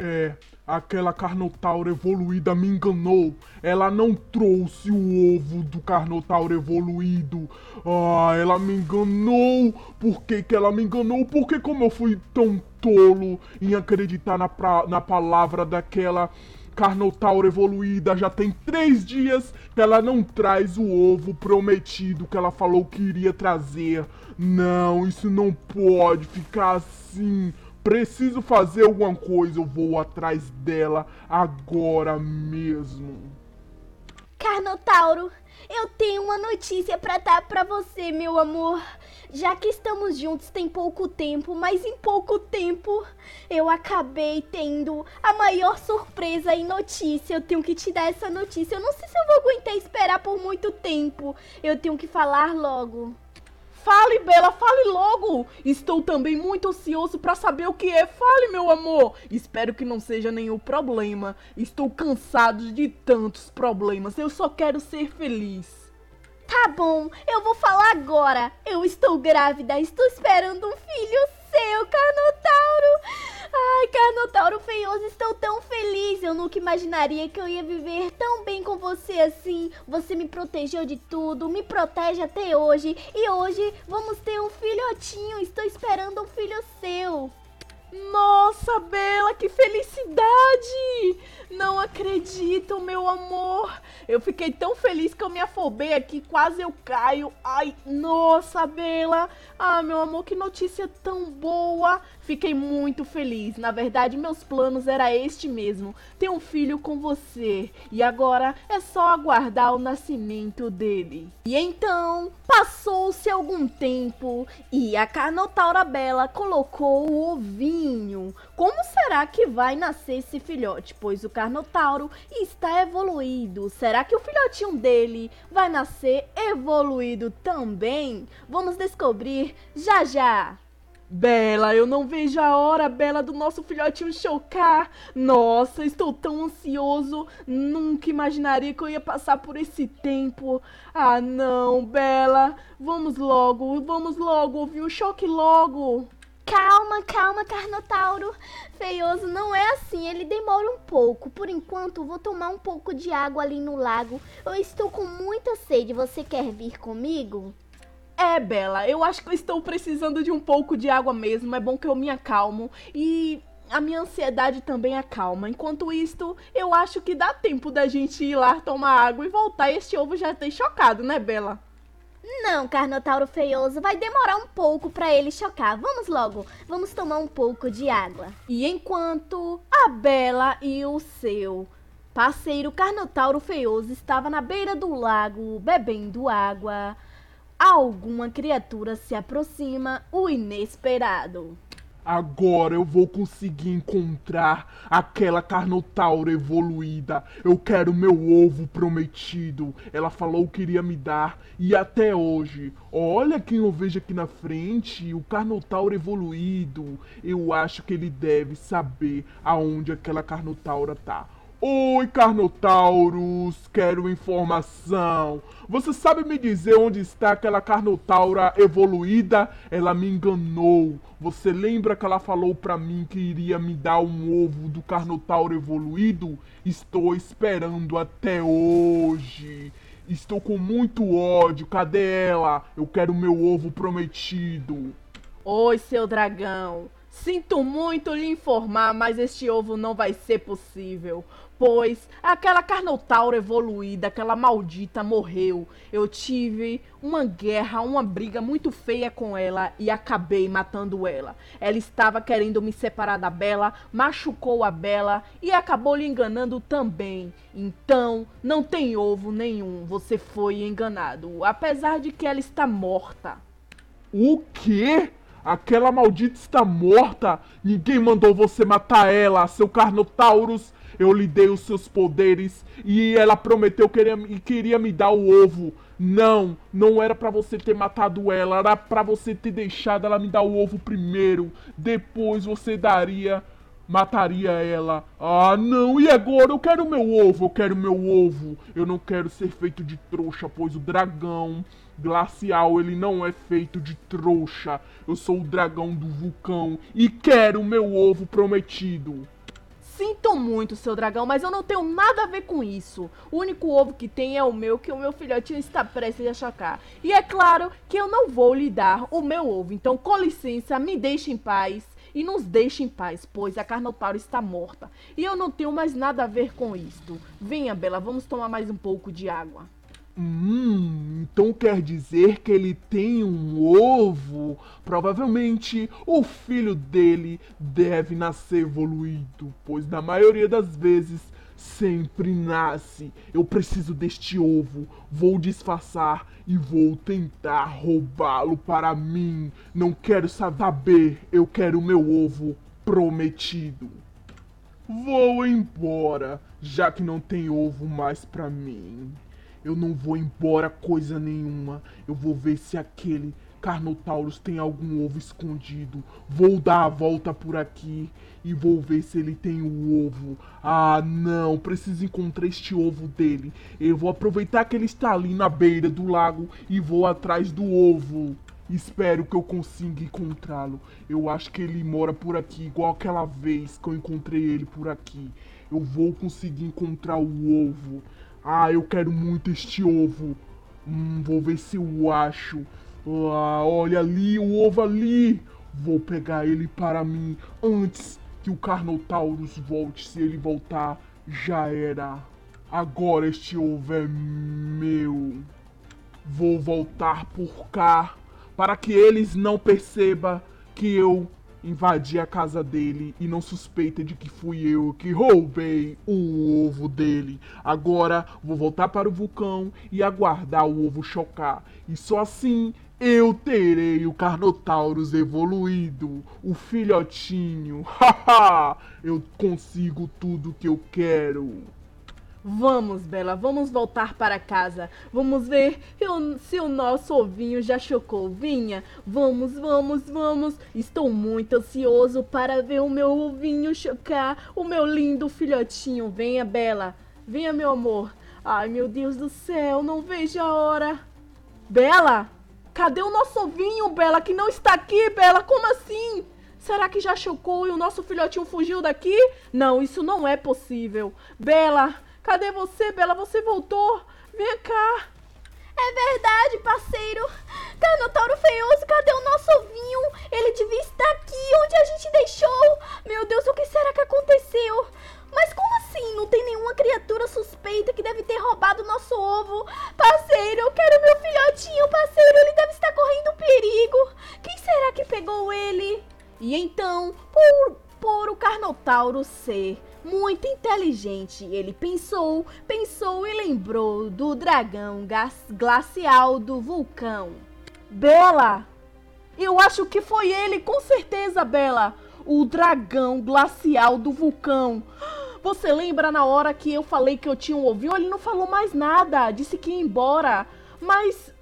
É, aquela Carnotauro evoluída me enganou. Ela não trouxe o ovo do Carnotauro evoluído. Ah, ela me enganou. Por que, que ela me enganou? Porque como eu fui tão tolo em acreditar na, pra, na palavra daquela Carnotauro evoluída. Já tem três dias que ela não traz o ovo prometido que ela falou que iria trazer. Não, isso não pode ficar assim. Preciso fazer alguma coisa, eu vou atrás dela agora mesmo. Carnotauro, eu tenho uma notícia para dar para você, meu amor. Já que estamos juntos tem pouco tempo, mas em pouco tempo eu acabei tendo a maior surpresa e notícia. Eu tenho que te dar essa notícia. Eu não sei se eu vou aguentar esperar por muito tempo. Eu tenho que falar logo. Fale, Bela, fale logo! Estou também muito ansioso para saber o que é. Fale, meu amor! Espero que não seja nenhum problema. Estou cansado de tantos problemas. Eu só quero ser feliz. Tá bom, eu vou falar agora. Eu estou grávida, estou esperando um filho seu, Canuto estou tão feliz. Eu nunca imaginaria que eu ia viver tão bem com você assim. Você me protegeu de tudo, me protege até hoje. E hoje vamos ter um filhotinho. Estou esperando um filho seu. Nossa, Bela, que felicidade! Não acredito, meu amor! Eu fiquei tão feliz que eu me afobei aqui, quase eu caio. Ai, nossa, Bela! Ah, meu amor, que notícia tão boa! Fiquei muito feliz. Na verdade, meus planos era este mesmo: ter um filho com você. E agora é só aguardar o nascimento dele. E então, passou-se algum tempo e a Carnotaura Bela colocou o ovinho. Como será que vai nascer esse filhote? Pois o Carnotauro está evoluído. Será que o filhotinho dele vai nascer evoluído também? Vamos descobrir já já. Bela, eu não vejo a hora, Bela, do nosso filhotinho chocar. Nossa, estou tão ansioso. Nunca imaginaria que eu ia passar por esse tempo. Ah, não, Bela. Vamos logo, vamos logo, viu? Choque logo. Calma, calma, Carnotauro. Feioso, não é assim, ele demora um pouco. Por enquanto, vou tomar um pouco de água ali no lago. Eu estou com muita sede. Você quer vir comigo? É, Bela, eu acho que eu estou precisando de um pouco de água mesmo. É bom que eu me acalmo e a minha ansiedade também acalma. Enquanto isto, eu acho que dá tempo da gente ir lá tomar água e voltar. Este ovo já tem chocado, né, Bela? Não, Carnotauro Feioso, vai demorar um pouco para ele chocar. Vamos logo, vamos tomar um pouco de água. E enquanto a Bela e o seu parceiro Carnotauro Feioso estava na beira do lago bebendo água, alguma criatura se aproxima, o inesperado. Agora eu vou conseguir encontrar aquela carnotaura evoluída. Eu quero meu ovo prometido. Ela falou que iria me dar e até hoje. Olha quem eu vejo aqui na frente, o carnotauro evoluído. Eu acho que ele deve saber aonde aquela carnotaura tá. Oi, Carnotaurus, quero informação. Você sabe me dizer onde está aquela Carnotaura evoluída? Ela me enganou. Você lembra que ela falou para mim que iria me dar um ovo do Carnotauro evoluído? Estou esperando até hoje. Estou com muito ódio. Cadê ela? Eu quero meu ovo prometido. Oi, seu dragão. Sinto muito lhe informar, mas este ovo não vai ser possível. Pois aquela carnotaura evoluída, aquela maldita, morreu. Eu tive uma guerra, uma briga muito feia com ela e acabei matando ela. Ela estava querendo me separar da Bela, machucou a Bela e acabou lhe enganando também. Então, não tem ovo nenhum. Você foi enganado, apesar de que ela está morta. O quê? Aquela maldita está morta! Ninguém mandou você matar ela, seu Carnotaurus! Eu lhe dei os seus poderes e ela prometeu que queria, queria me dar o ovo. Não, não era para você ter matado ela, era para você ter deixado ela me dar o ovo primeiro. Depois você daria, mataria ela. Ah, não, e agora eu quero meu ovo, eu quero meu ovo. Eu não quero ser feito de trouxa, pois o dragão glacial, ele não é feito de trouxa. Eu sou o dragão do vulcão e quero o meu ovo prometido. Sinto muito, seu dragão, mas eu não tenho nada a ver com isso. O único ovo que tem é o meu, que o meu filhotinho está prestes a chocar. E é claro que eu não vou lhe dar o meu ovo. Então, com licença, me deixe em paz e nos deixe em paz, pois a Carnotauro está morta. E eu não tenho mais nada a ver com isto. Venha, Bela, vamos tomar mais um pouco de água. Hum, então quer dizer que ele tem um ovo? Provavelmente o filho dele deve nascer evoluído, pois na maioria das vezes sempre nasce. Eu preciso deste ovo, vou disfarçar e vou tentar roubá-lo para mim. Não quero saber, eu quero meu ovo prometido. Vou embora, já que não tem ovo mais para mim. Eu não vou embora coisa nenhuma. Eu vou ver se aquele Carnotaurus tem algum ovo escondido. Vou dar a volta por aqui e vou ver se ele tem o um ovo. Ah, não, preciso encontrar este ovo dele. Eu vou aproveitar que ele está ali na beira do lago e vou atrás do ovo. Espero que eu consiga encontrá-lo. Eu acho que ele mora por aqui, igual aquela vez que eu encontrei ele por aqui. Eu vou conseguir encontrar o ovo. Ah, eu quero muito este ovo. Hum, vou ver se eu acho. Ah, olha ali, o ovo ali. Vou pegar ele para mim antes que o Carnotaurus volte. Se ele voltar, já era. Agora este ovo é meu. Vou voltar por cá para que eles não percebam que eu invadi a casa dele e não suspeita de que fui eu que roubei o ovo dele. Agora vou voltar para o vulcão e aguardar o ovo chocar. E só assim eu terei o Carnotaurus evoluído, o filhotinho. Haha! eu consigo tudo que eu quero. Vamos, Bela, vamos voltar para casa. Vamos ver se o nosso ovinho já chocou. Vinha, vamos, vamos, vamos. Estou muito ansioso para ver o meu ovinho chocar. O meu lindo filhotinho. Venha, Bela. Venha, meu amor. Ai, meu Deus do céu, não vejo a hora. Bela, cadê o nosso ovinho, Bela, que não está aqui, Bela? Como assim? Será que já chocou e o nosso filhotinho fugiu daqui? Não, isso não é possível. Bela, Cadê você, Bela? Você voltou? Vem cá! É verdade, parceiro! Carnotauro tá feioso, cadê o nosso ovinho? Ele devia estar aqui, onde a gente deixou! Meu Deus, o que será que aconteceu? Mas como assim? Não tem nenhuma criatura suspeita que deve ter roubado nosso ovo? ser muito inteligente. Ele pensou, pensou e lembrou do dragão glacial do vulcão. Bela! Eu acho que foi ele, com certeza, Bela! O dragão glacial do vulcão. Você lembra na hora que eu falei que eu tinha um Ele não falou mais nada, disse que ia embora. Mas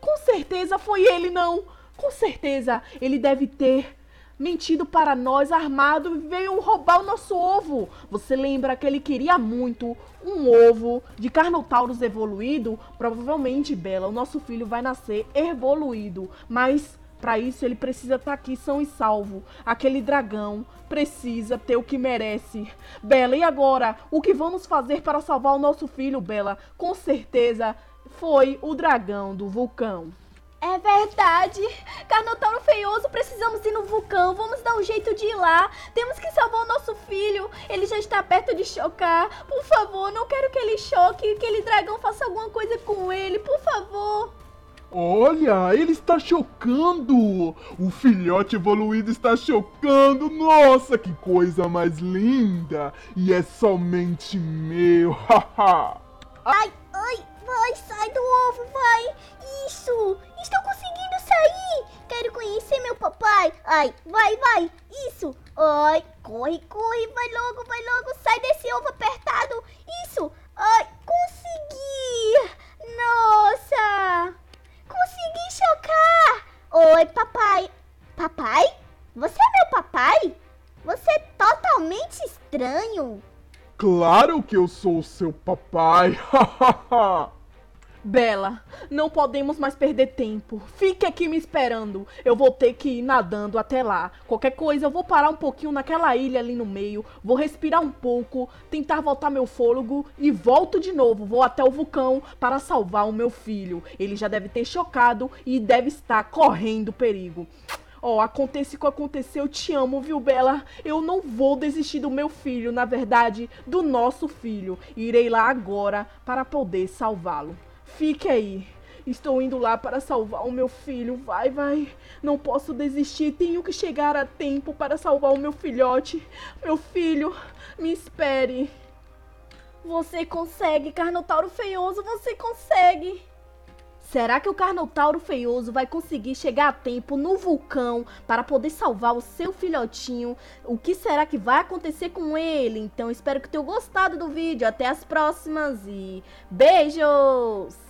com certeza foi ele, não. Com certeza ele deve ter mentindo para nós, armado, veio roubar o nosso ovo. Você lembra que ele queria muito um ovo de Carnotaurus evoluído? Provavelmente, Bela, o nosso filho vai nascer evoluído, mas para isso ele precisa estar tá aqui são e salvo. Aquele dragão precisa ter o que merece. Bela, e agora? O que vamos fazer para salvar o nosso filho, Bela? Com certeza foi o dragão do vulcão. É verdade. Carnotauro feioso, precisamos ir no vulcão. Vamos dar um jeito de ir lá. Temos que salvar o nosso filho. Ele já está perto de chocar. Por favor, não quero que ele choque, que aquele dragão faça alguma coisa com ele. Por favor. Olha, ele está chocando! O filhote evoluído está chocando! Nossa, que coisa mais linda! E é somente meu! Haha! ai, ai, vai, sai do ovo, vai! Isso! estou conseguindo sair! Quero conhecer meu papai! Ai, vai, vai! Isso! Ai, corre, corre! Vai logo, vai logo! Sai desse ovo apertado! Isso! Ai, consegui! Nossa! Consegui chocar! Oi, papai! Papai? Você é meu papai? Você é totalmente estranho! Claro que eu sou seu papai! Hahaha! Bela, não podemos mais perder tempo. Fique aqui me esperando. Eu vou ter que ir nadando até lá. Qualquer coisa, eu vou parar um pouquinho naquela ilha ali no meio, vou respirar um pouco, tentar voltar meu fôlego e volto de novo. Vou até o vulcão para salvar o meu filho. Ele já deve ter chocado e deve estar correndo perigo. Ó, oh, acontece o que aconteceu, eu te amo, viu, Bela? Eu não vou desistir do meu filho, na verdade, do nosso filho. Irei lá agora para poder salvá-lo. Fique aí. Estou indo lá para salvar o meu filho. Vai, vai. Não posso desistir. Tenho que chegar a tempo para salvar o meu filhote. Meu filho, me espere. Você consegue, Carnotauro Feioso. Você consegue. Será que o Carnotauro feioso vai conseguir chegar a tempo no vulcão para poder salvar o seu filhotinho? O que será que vai acontecer com ele? Então espero que tenham gostado do vídeo. Até as próximas e beijos!